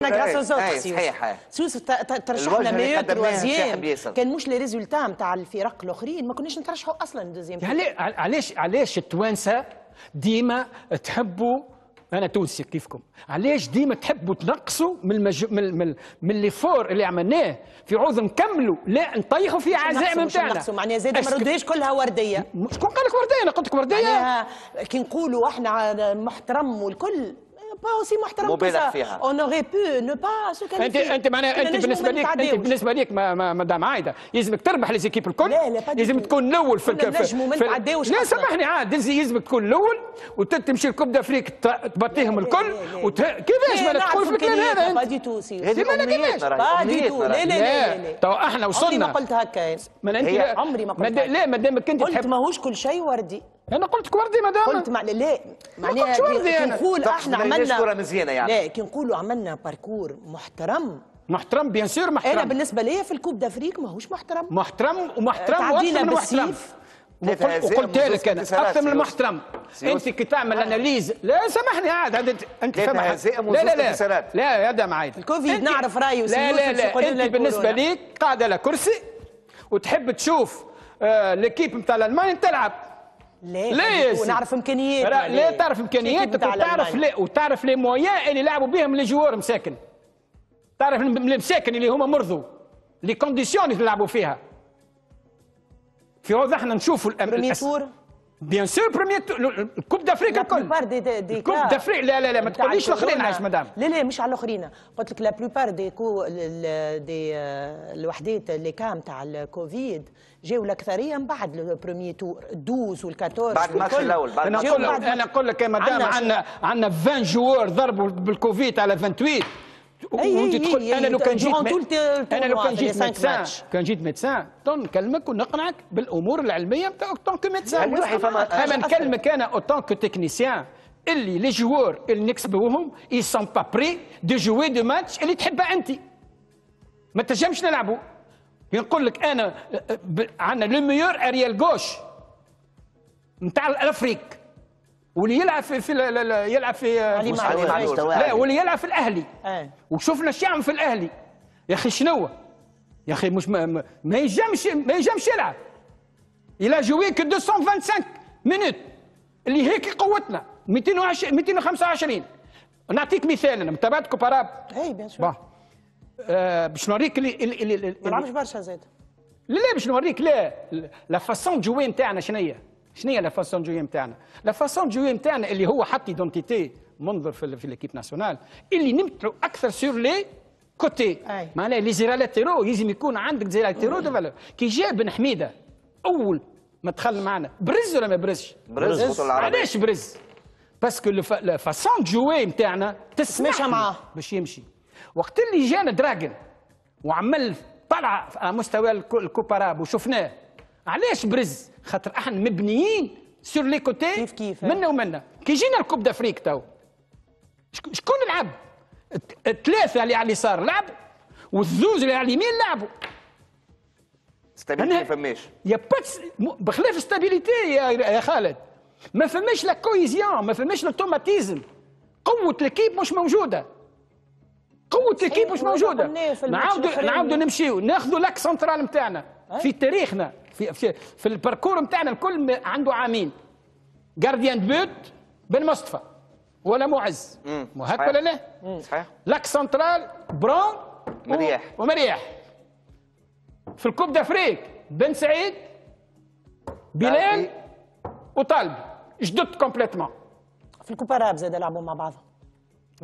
grâce aux autres صحيح سوسو ترشح لنا كان مش لي ريزولتا نتاع الفرق الاخرين ما كناش نترشحوا اصلا دوزيام يعني علاش علاش التوانسه ديما تحبوا انا تونسي كيفكم علاش ديما تحبوا تنقصوا من المج... من من, من اللي فور اللي عملناه في عوض نكملوا لا نطيحوا في عزائم نتاعنا نقصوا معناها زاد ما رديش كلها ورديه شكون قال لك ورديه انا قلت لك ورديه كي نقولوا احنا محترم والكل با اوسي محترم مبالغ فيها اون اوري بو نو با سو كان انت انت معناها انت بالنسبه ليك انت بالنسبه ليك مدام عايده يلزمك تربح ليزيكيب الكل لا لا لازم تكون الاول في الكاف نجموا ما نتعداوش لا سامحني عاد يلزمك تكون الاول وتمشي لكوب دافريك تبطيهم الكل كيفاش ما تقول في الكلام هذا با دي تو سي هذه ما با دي تو لا لا لا لا تو احنا وصلنا عمري ما قلت هكا ما انت لا ما دامك انت قلت ماهوش كل شيء وردي انا قلت كوردي مدام قلت مع... ليه معناها كي يعني. نقول احنا عملنا صوره مزيانه يعني لا كي نقولوا عملنا باركور محترم محترم بيان سور محترم انا بالنسبه ليا في الكوب دافريك ماهوش محترم محترم ومحترم واكثر من محترم وقلت لك انا اكثر من المحترم انت كي تعمل آه. اناليز لا سامحني عاد انت فما لا لا لا لا دام معايا الكوفيد نعرف رايي لا لا لا انت بالنسبه ليك قاعد على كرسي وتحب تشوف آه، ليكيب نتاع الالمان تلعب ليه ونعرف امكانيات لا لا تعرف امكانياتك وتعرف ليه وتعرف لي مويان اللي لعبوا بهم لي جوار مساكن تعرف المساكن اللي هما مرضوا لي كونديسيون اللي لعبوا فيها في واضح احنا نشوفوا الامر بيان سور بروميير الكوب دافريك الكل دي دي دي الكوب دافريك لا لا لا ما تقوليش الاخرين عايش مدام لا لا مش على الاخرين قلت لك لا بلوبار دي كو دي الوحدات اللي كام تاع الكوفيد جاو الاكثريه من بعد البروميير تور 12 وال14 بعد الماتش الاول بعد انا نقول لك انا نقول لك يا مدام عندنا عندنا 20 جوار ضربوا بالكوفيد على 28 وانت تقول انا لو كان جيت انا لو كان جيت ميدسان كان جيت ميدسان نكلمك ونقنعك بالامور العلميه نتاعك اون كو ميدسان اما نكلمك أه، انا اون كو تكنيسيان اللي لي جوور اللي نكسبوهم اي سون با بري دو جوي دو ماتش اللي تحبها انت ما تنجمش نلعبوا نقول لك انا عندنا لو ميور اريال جوش نتاع الافريك واللي يلعب في, في يلعب في علي معلول لا واللي يلعب في الاهلي آه. وشفنا الشعب في الاهلي يا اخي شنو يا اخي مش ما, ينجمش يجمش ما يجمش يلعب الى جويك 225 مينوت اللي هيك قوتنا 220 225 نعطيك مثال انا تبعت كوباراب اي بيان سور باش نوريك اللي ما لعبش برشا زاد لا لا باش نوريك لا لا فاسون جوي نتاعنا شنو هي شنو هي لا فاسون جوي نتاعنا لا فاسون جوي نتاعنا اللي هو حط ايدونتيتي منظر في, في ليكيب ناسيونال اللي نمتلو اكثر سور لي كوتي معناها لي زيرالاتيرو لازم يكون عندك زيرالاتيرو دو فالور كي جاء بن حميده اول ما دخل معنا برز ولا ما برزش؟ برز, علاش برز؟ باسكو لا فاسون جوي نتاعنا تسمح معاه باش يمشي وقت اللي جانا دراجن وعمل طلع على مستوى الكوباراب وشفناه علاش برز خاطر احنا مبنيين سور لي كوتي كيف كيف منا ومنا كي جينا الكوب دافريك تو شكون لعب الثلاثه اللي على اليسار لعبوا والزوز اللي على اليمين لعبوا ستابيليتي ما فماش يا باتس بخلاف ستابيليتي يا, يا خالد ما فماش لا كويزيون ما فماش الاوتوماتيزم قوه الكيب مش موجوده قوه الكيب مش موجوده نعاودوا نعاودوا نمشيو ناخذوا لاك سنترال نتاعنا في تاريخنا في في, في الباركور نتاعنا الكل عنده عامين جارديان بيوت بن مصطفى ولا معز مو هكا ولا لا؟ صحيح لاك سنترال برون مرياح ومريح في الكوب دافريك بن سعيد بلال وطالب جدد كومبليتمون في الكوب اراب زاد لعبوا مع بعضهم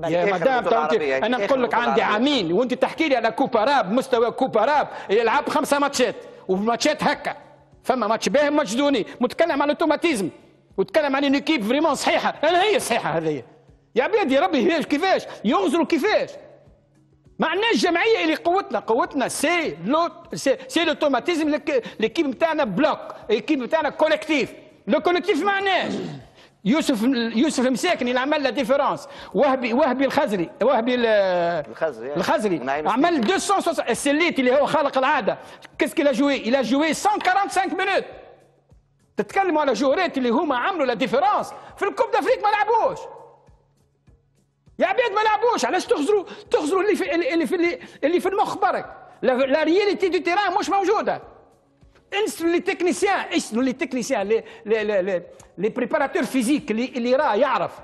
يا مدام انا نقول لك عندي عامين وانت تحكي لي على كوب اراب مستوى كوب اراب يلعب خمسه ماتشات وماتشات هكا فما ماتش باهم ماتش دوني متكلم عن اوتوماتيزم وتكلم عن ايكيب فريمون صحيحه انا هي صحيحه هذه يا عبيدي ربي كيفاش يغزروا كيفاش ما عندناش جمعيه اللي قوتنا قوتنا سي لو سي, سي لوتوماتيزم ليكيب نتاعنا بلوك ليكيب نتاعنا كولكتيف لو كولكتيف ما عندناش يوسف يوسف مساكني اللي عمل لا ديفيرونس وهبي وهبي الخزري وهبي الخزري الخزري عمل 260 السليتي اللي هو خالق العاده كيسكي لا جوي الى جوي 145 مينوت تتكلموا على جوريت اللي هما عملوا لا ديفيرونس في الكوب دافريك ما لعبوش يا عباد ما لعبوش علاش تخزروا تخزروا اللي في اللي في اللي في المخ برك لا رياليتي دو تيران مش موجوده انسوا لي تكنيسيان اسنوا لي تكنيسيان لي لي لي لي بريباراتور فيزيك اللي اللي راه يعرف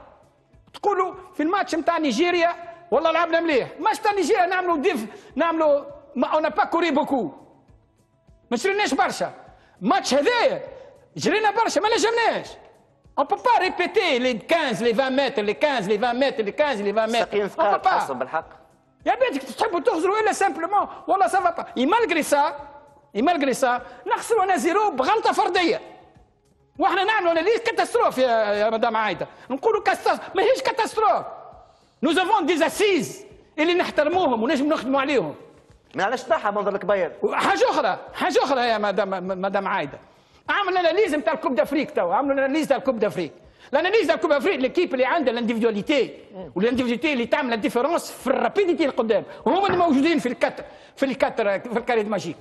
تقولوا في الماتش نتاع نيجيريا والله لعبنا مليح إيه؟ ماتش تاع نيجيريا نعملوا ديف نعملوا ما اون با كوري بوكو ما شريناش برشا ماتش هذا جرينا برشا ما نجمناش اون با peut pas répéter 15, لي 20 متر لي 15, لي 20 متر لي 15, لي 20 متر On ne peut يا بنتك تحبوا تخزروا الا سامبلومون والله سافا با اي مالغري سا اي مالغري سا نخسروا انا زيرو بغلطه فرديه واحنا نعملوا لي كاتاستروف يا, يا مدام عايده نقولوا كاتاستروف ماهيش كاتاستروف نو افون دي اسيز اللي نحترموهم ونجم نخدموا عليهم ما علاش طاحه منظر الكبير حاجه اخرى حاجه اخرى يا مدام مدام عايده عملوا اناليز نتاع الكوب دافريك تو عملوا اناليز تاع الكوب دافريك الاناليز تاع الكوب دافريك ليكيب اللي عندها الانديفيدواليتي والانديفيدواليتي اللي تعمل الديفيرونس في الرابيديتي اللي قدام اللي موجودين في الكتر في الكتر في الكاريد ماجيك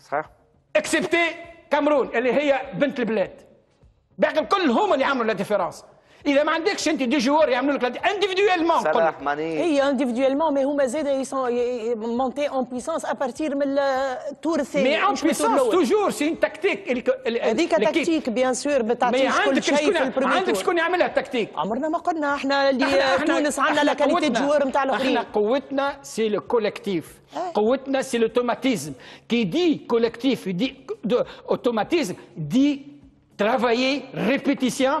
صحيح اكسبتي كامرون اللي هي بنت البلاد باقي الكل هما اللي عملوا لا ديفيرونس اذا ما عندكش انت دي جوار يعملوا لك انديفيديوالمون صلاح ماني هي انديفيديوالمون مي هما زاد مونتي اون بيسونس ابارتير من التور الثاني مي اون بيسونس توجور سي تكتيك هذيك تكتيك بيان سور ما تعطيش كل شيء في البريمير عندك شكون يعملها التكتيك عمرنا ما قلنا احنا اللي تونس عندنا لا كاليتي جوار نتاع الاخرين احنا قوتنا سي لو كولكتيف قوتنا سي لوتوماتيزم كي دي كولكتيف دي اوتوماتيزم دي ترافايي ريبيتيسيون